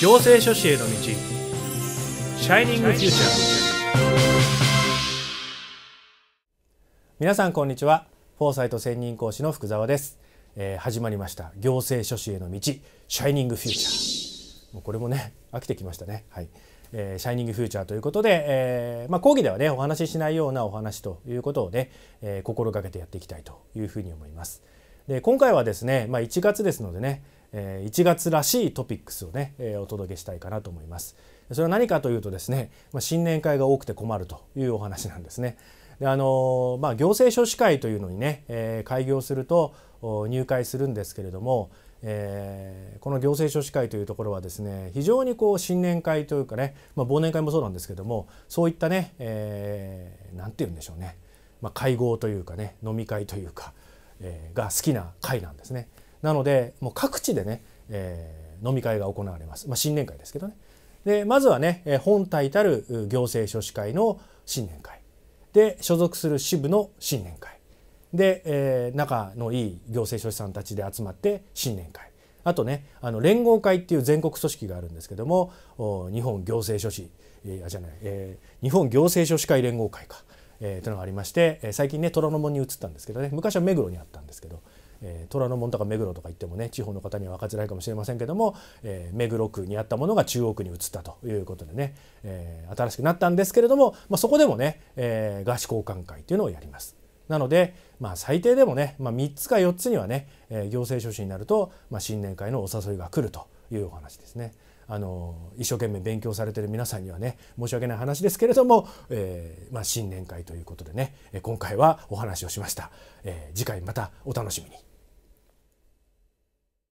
行政書士への道シャイニングフューチャー皆さんこんにちはフォーサイト専任講師の福澤です、えー、始まりました行政書士への道シャイニングフューチャーもうこれもね飽きてきましたねはい、えー、シャイニングフューチャーということで、えー、まあ講義ではねお話ししないようなお話ということをね、えー、心がけてやっていきたいというふうに思いますで今回はですねまあ1月ですのでねえ1月らしいトピックスをね、えお届けしたいかなと思います。それは何かというとですね、ま新年会が多くて困るというお話なんですね。であのまあ、行政書士会というのにね、え開業すると入会するんですけれども、えー、この行政書士会というところはですね非常にこう新年会というかね、まあ、忘年会もそうなんですけどもそういったね何、えー、なんて言うんでしょうね、まあ、会合というかね飲み会というか、えー、が好きな会なんですね。なのでもう各地でね、えー、飲み会が行われます、まあ、新年会ですけどねでまずはね本体たる行政書士会の新年会で所属する支部の新年会で、えー、仲のいい行政書士さんたちで集まって新年会あとねあの連合会っていう全国組織があるんですけども日本行政書士、えー、じゃない、えー、日本行政書士会連合会か、えー、というのがありまして最近ね虎ノ門に移ったんですけどね昔は目黒にあったんですけど、えー、虎ノ門とか目黒とか言ってもね地方の方には分かりづらいかもしれませんけども、えー、目黒区にあったものが中央区に移ったということでね、えー、新しくなったんですけれども、まあ、そこでもね、えー、合交換会というのをやります。なので、まあ、最低でもね、まあ、3つか4つにはね、えー、行政書士になると、まあ、新年会のお誘いが来るというお話ですね。あの一生懸命勉強されてる皆さんにはね申し訳ない話ですけれども、えー、まあ、新年会ということでね今回はお話をしました、えー、次回またお楽しみに。